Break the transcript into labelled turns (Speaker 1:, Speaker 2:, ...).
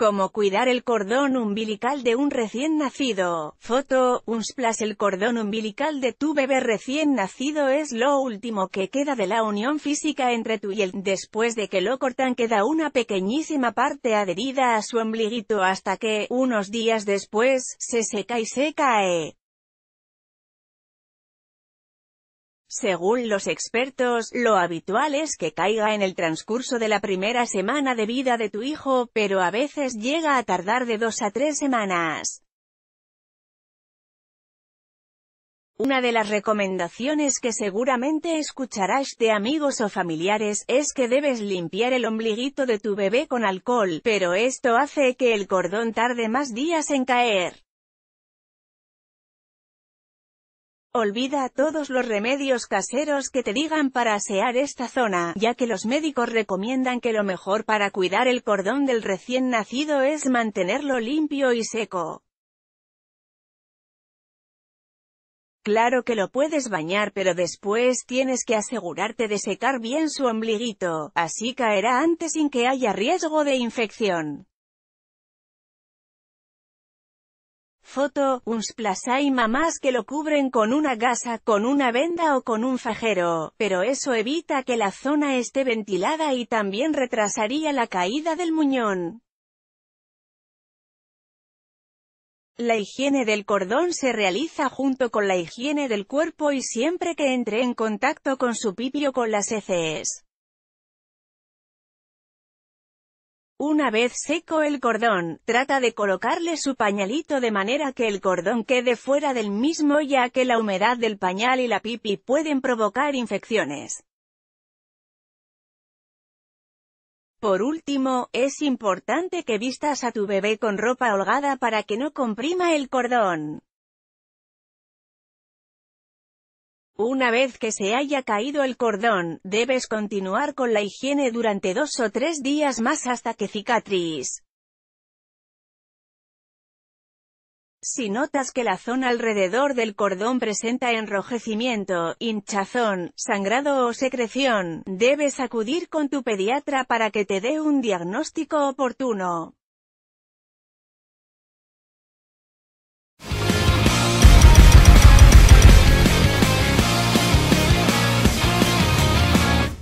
Speaker 1: Cómo cuidar el cordón umbilical de un recién nacido. Foto, un splash El cordón umbilical de tu bebé recién nacido es lo último que queda de la unión física entre tú y él. Después de que lo cortan queda una pequeñísima parte adherida a su ombliguito hasta que, unos días después, se seca y se cae. Según los expertos, lo habitual es que caiga en el transcurso de la primera semana de vida de tu hijo, pero a veces llega a tardar de dos a tres semanas. Una de las recomendaciones que seguramente escucharás de amigos o familiares, es que debes limpiar el ombliguito de tu bebé con alcohol, pero esto hace que el cordón tarde más días en caer. Olvida todos los remedios caseros que te digan para asear esta zona, ya que los médicos recomiendan que lo mejor para cuidar el cordón del recién nacido es mantenerlo limpio y seco. Claro que lo puedes bañar pero después tienes que asegurarte de secar bien su ombliguito, así caerá antes sin que haya riesgo de infección. Foto, uns y mamás que lo cubren con una gasa, con una venda o con un fajero, pero eso evita que la zona esté ventilada y también retrasaría la caída del muñón. La higiene del cordón se realiza junto con la higiene del cuerpo y siempre que entre en contacto con su pipio con las heces. Una vez seco el cordón, trata de colocarle su pañalito de manera que el cordón quede fuera del mismo ya que la humedad del pañal y la pipi pueden provocar infecciones. Por último, es importante que vistas a tu bebé con ropa holgada para que no comprima el cordón. Una vez que se haya caído el cordón, debes continuar con la higiene durante dos o tres días más hasta que cicatriz. Si notas que la zona alrededor del cordón presenta enrojecimiento, hinchazón, sangrado o secreción, debes acudir con tu pediatra para que te dé un diagnóstico oportuno.